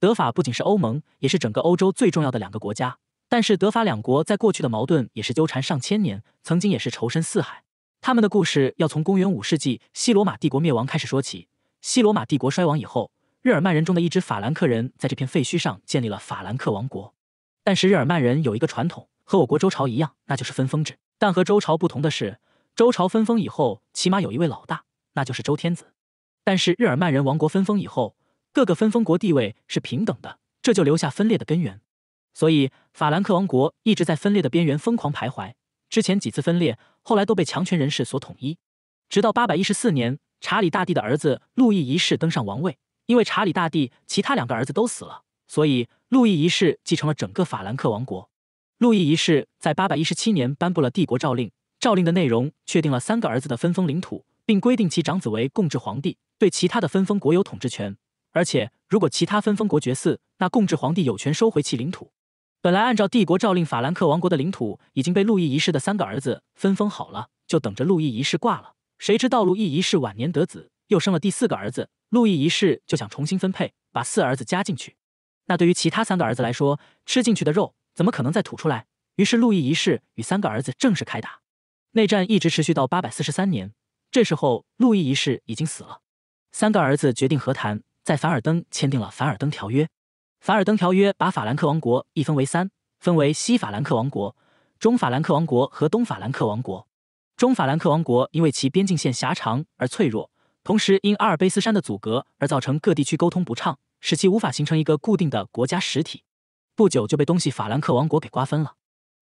德法不仅是欧盟，也是整个欧洲最重要的两个国家。但是德法两国在过去的矛盾也是纠缠上千年，曾经也是仇深似海。他们的故事要从公元五世纪西罗马帝国灭亡开始说起。西罗马帝国衰亡以后，日耳曼人中的一支法兰克人在这片废墟上建立了法兰克王国。但是日耳曼人有一个传统，和我国周朝一样，那就是分封制。但和周朝不同的是，周朝分封以后起码有一位老大，那就是周天子。但是日耳曼人王国分封以后。各个分封国地位是平等的，这就留下分裂的根源。所以法兰克王国一直在分裂的边缘疯狂徘徊。之前几次分裂，后来都被强权人士所统一。直到八百一十四年，查理大帝的儿子路易一世登上王位。因为查理大帝其他两个儿子都死了，所以路易一世继承了整个法兰克王国。路易一世在八百一十七年颁布了帝国诏令，诏令的内容确定了三个儿子的分封领土，并规定其长子为共治皇帝，对其他的分封国有统治权。而且，如果其他分封国绝嗣，那共治皇帝有权收回其领土。本来按照帝国诏令，法兰克王国的领土已经被路易一世的三个儿子分封好了，就等着路易一世挂了。谁知道路易一世晚年得子，又生了第四个儿子，路易一世就想重新分配，把四儿子加进去。那对于其他三个儿子来说，吃进去的肉怎么可能再吐出来？于是路易一世与三个儿子正式开打，内战一直持续到八百四十三年。这时候路易一世已经死了，三个儿子决定和谈。在凡尔登签订了凡尔登条约，凡尔登条约把法兰克王国一分为三，分为西法兰克王国、中法兰克王国和东法兰克王国。中法兰克王国因为其边境线狭长而脆弱，同时因阿尔卑斯山的阻隔而造成各地区沟通不畅，使其无法形成一个固定的国家实体。不久就被东西法兰克王国给瓜分了。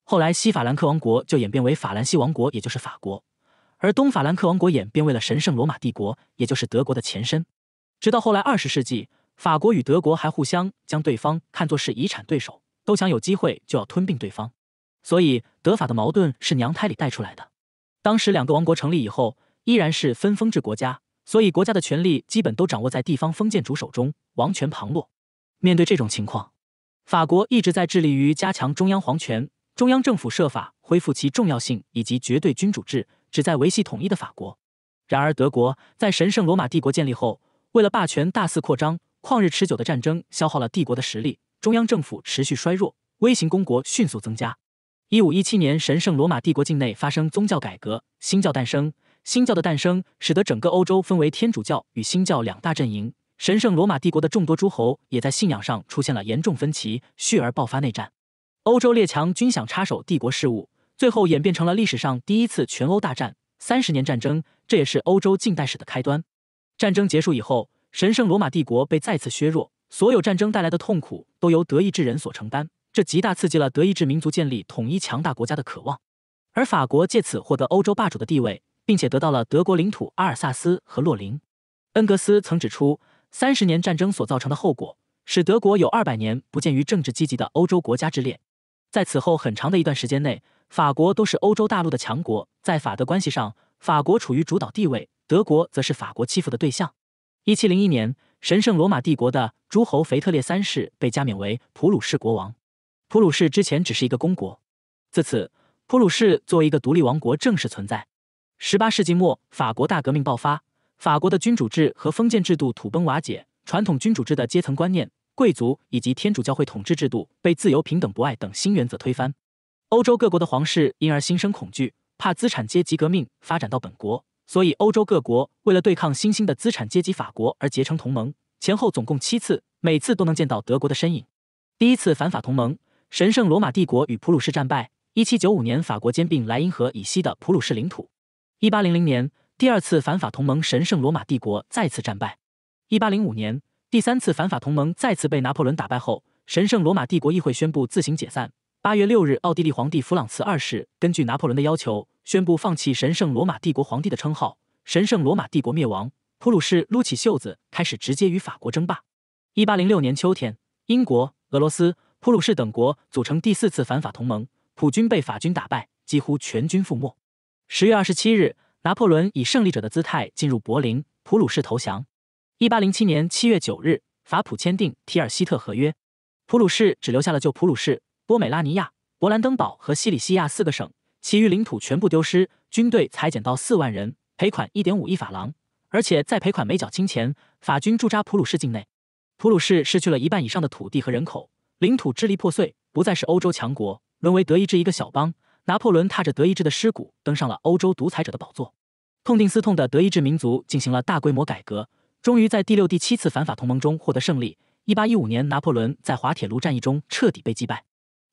后来西法兰克王国就演变为法兰西王国，也就是法国，而东法兰克王国演变为了神圣罗马帝国，也就是德国的前身。直到后来，二十世纪，法国与德国还互相将对方看作是遗产对手，都想有机会就要吞并对方。所以，德法的矛盾是娘胎里带出来的。当时，两个王国成立以后，依然是分封制国家，所以国家的权力基本都掌握在地方封建主手中，王权旁落。面对这种情况，法国一直在致力于加强中央皇权，中央政府设法恢复其重要性以及绝对君主制，旨在维系统一的法国。然而，德国在神圣罗马帝国建立后。为了霸权大肆扩张，旷日持久的战争消耗了帝国的实力，中央政府持续衰弱，微型公国迅速增加。一五一七年，神圣罗马帝国境内发生宗教改革，新教诞生。新教的诞生使得整个欧洲分为天主教与新教两大阵营。神圣罗马帝国的众多诸侯也在信仰上出现了严重分歧，蓄而爆发内战。欧洲列强均想插手帝国事务，最后演变成了历史上第一次全欧大战——三十年战争。这也是欧洲近代史的开端。战争结束以后，神圣罗马帝国被再次削弱，所有战争带来的痛苦都由德意志人所承担，这极大刺激了德意志民族建立统一强大国家的渴望。而法国借此获得欧洲霸主的地位，并且得到了德国领土阿尔萨斯和洛林。恩格斯曾指出，三十年战争所造成的后果，使德国有二百年不见于政治积极的欧洲国家之列。在此后很长的一段时间内，法国都是欧洲大陆的强国，在法德关系上，法国处于主导地位。德国则是法国欺负的对象。一七零一年，神圣罗马帝国的诸侯腓特烈三世被加冕为普鲁士国王。普鲁士之前只是一个公国，自此，普鲁士作为一个独立王国正式存在。十八世纪末，法国大革命爆发，法国的君主制和封建制度土崩瓦解，传统君主制的阶层观念、贵族以及天主教会统治制度被自由、平等、博爱等新原则推翻。欧洲各国的皇室因而心生恐惧，怕资产阶级革命发展到本国。所以，欧洲各国为了对抗新兴的资产阶级法国而结成同盟，前后总共七次，每次都能见到德国的身影。第一次反法同盟，神圣罗马帝国与普鲁士战败；一七九五年，法国兼并莱茵河以西的普鲁士领土；一八零零年，第二次反法同盟，神圣罗马帝国再次战败；一八零五年，第三次反法同盟再次被拿破仑打败后，神圣罗马帝国议会宣布自行解散。八月六日，奥地利皇帝弗朗茨二世根据拿破仑的要求。宣布放弃神圣罗马帝国皇帝的称号，神圣罗马帝国灭亡。普鲁士撸起袖子，开始直接与法国争霸。一八零六年秋天，英国、俄罗斯、普鲁士等国组成第四次反法同盟，普军被法军打败，几乎全军覆没。十月二十七日，拿破仑以胜利者的姿态进入柏林，普鲁士投降。一八零七年七月九日，法普签订《提尔西特合约》，普鲁士只留下了旧普鲁士、波美拉尼亚、勃兰登堡和西里西亚四个省。其余领土全部丢失，军队裁减到四万人，赔款一点五亿法郎。而且在赔款没缴清前，法军驻扎普鲁士境内。普鲁士失去了一半以上的土地和人口，领土支离破碎，不再是欧洲强国，沦为德意志一个小邦。拿破仑踏着德意志的尸骨登上了欧洲独裁者的宝座。痛定思痛的德意志民族进行了大规模改革，终于在第六、第七次反法同盟中获得胜利。一八一五年，拿破仑在滑铁卢战役中彻底被击败。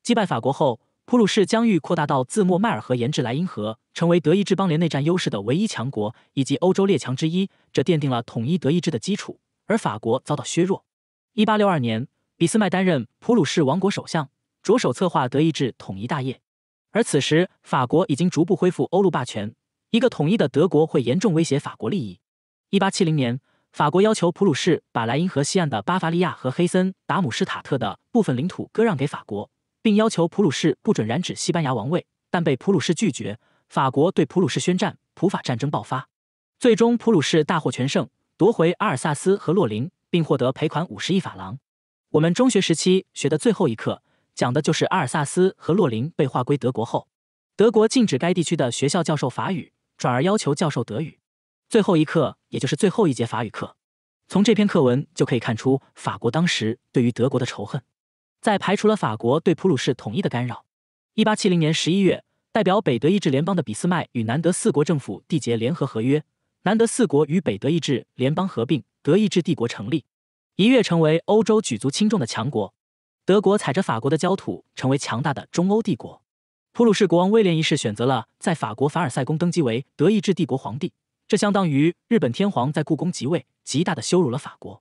击败法国后。普鲁士疆域扩大到自莫迈尔河沿至莱茵河，成为德意志邦联内战优势的唯一强国以及欧洲列强之一，这奠定了统一德意志的基础。而法国遭到削弱。一八六二年，俾斯麦担任普鲁士王国首相，着手策划德意志统一大业。而此时，法国已经逐步恢复欧陆霸权。一个统一的德国会严重威胁法国利益。一八七零年，法国要求普鲁士把莱茵河西岸的巴伐利亚和黑森达姆施塔特的部分领土割让给法国。并要求普鲁士不准染指西班牙王位，但被普鲁士拒绝。法国对普鲁士宣战，普法战争爆发。最终，普鲁士大获全胜，夺回阿尔萨斯和洛林，并获得赔款五十亿法郎。我们中学时期学的最后一课，讲的就是阿尔萨斯和洛林被划归德国后，德国禁止该地区的学校教授法语，转而要求教授德语。最后一课，也就是最后一节法语课。从这篇课文就可以看出，法国当时对于德国的仇恨。在排除了法国对普鲁士统一的干扰，一八七零年十一月，代表北德意志联邦的俾斯麦与南德四国政府缔结联合合约，南德四国与北德意志联邦合并，德意志帝国成立，一跃成为欧洲举足轻重的强国。德国踩着法国的焦土，成为强大的中欧帝国。普鲁士国王威廉一世选择了在法国凡尔赛宫登基为德意志帝国皇帝，这相当于日本天皇在故宫即位，极大的羞辱了法国。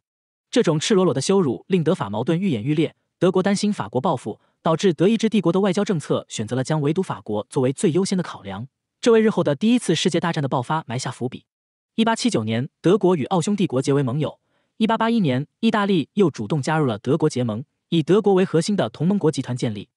这种赤裸裸的羞辱，令德法矛盾愈演愈烈。德国担心法国报复，导致德意志帝国的外交政策选择了将围堵法国作为最优先的考量，这为日后的第一次世界大战的爆发埋下伏笔。一八七九年，德国与奥匈帝国结为盟友；一八八一年，意大利又主动加入了德国结盟，以德国为核心的同盟国集团建立。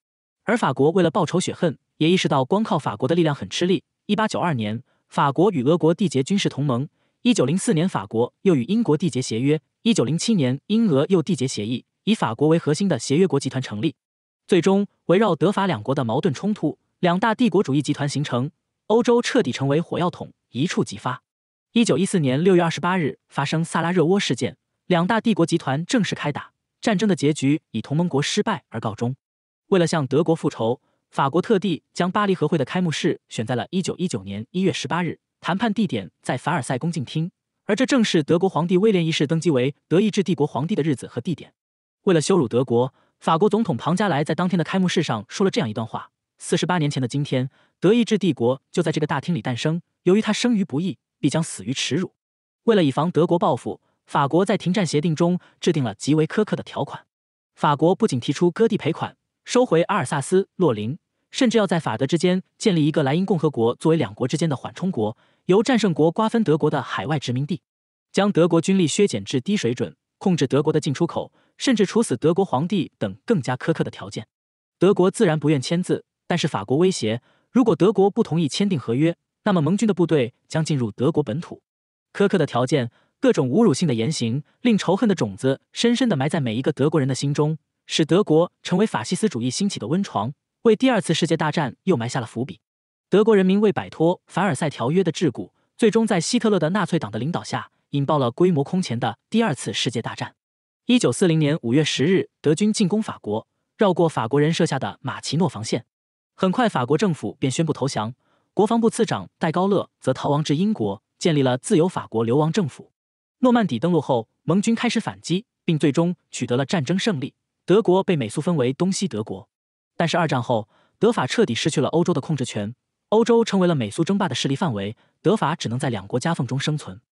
而法国为了报仇雪恨，也意识到光靠法国的力量很吃力。一八九二年，法国与俄国缔结军事同盟；一九零四年，法国又与英国缔结协约；一九零七年，英俄又缔结协议。以法国为核心的协约国集团成立，最终围绕德法两国的矛盾冲突，两大帝国主义集团形成，欧洲彻底成为火药桶，一触即发。一九一四年六月二十八日发生萨拉热窝事件，两大帝国集团正式开打，战争的结局以同盟国失败而告终。为了向德国复仇，法国特地将巴黎和会的开幕式选在了一九一九年一月十八日，谈判地点在凡尔赛宫镜厅，而这正是德国皇帝威廉一世登基为德意志帝国皇帝的日子和地点。为了羞辱德国，法国总统庞加莱在当天的开幕式上说了这样一段话：四十八年前的今天，德意志帝国就在这个大厅里诞生。由于它生于不易，必将死于耻辱。为了以防德国报复，法国在停战协定中制定了极为苛刻的条款。法国不仅提出割地赔款、收回阿尔萨斯、洛林，甚至要在法德之间建立一个莱茵共和国，作为两国之间的缓冲国，由战胜国瓜分德国的海外殖民地，将德国军力削减至低水准，控制德国的进出口。甚至处死德国皇帝等更加苛刻的条件，德国自然不愿签字。但是法国威胁，如果德国不同意签订合约，那么盟军的部队将进入德国本土。苛刻的条件，各种侮辱性的言行，令仇恨的种子深深地埋在每一个德国人的心中，使德国成为法西斯主义兴起的温床，为第二次世界大战又埋下了伏笔。德国人民为摆脱凡尔赛条约的桎梏，最终在希特勒的纳粹党的领导下，引爆了规模空前的第二次世界大战。一九四零年五月十日，德军进攻法国，绕过法国人设下的马奇诺防线。很快，法国政府便宣布投降。国防部次长戴高乐则逃亡至英国，建立了自由法国流亡政府。诺曼底登陆后，盟军开始反击，并最终取得了战争胜利。德国被美苏分为东西德国。但是二战后，德法彻底失去了欧洲的控制权，欧洲成为了美苏争霸的势力范围，德法只能在两国夹缝中生存。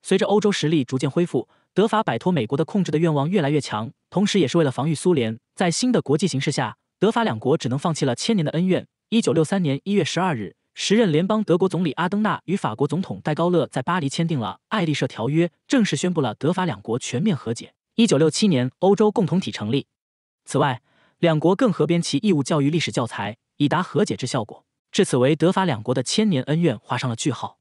随着欧洲实力逐渐恢复。德法摆脱美国的控制的愿望越来越强，同时也是为了防御苏联。在新的国际形势下，德法两国只能放弃了千年的恩怨。一九六三年一月十二日，时任联邦德国总理阿登纳与法国总统戴高乐在巴黎签订了《爱丽舍条约》，正式宣布了德法两国全面和解。一九六七年，欧洲共同体成立。此外，两国更合编其义务教育历史教材，以达和解之效果。至此，为德法两国的千年恩怨画上了句号。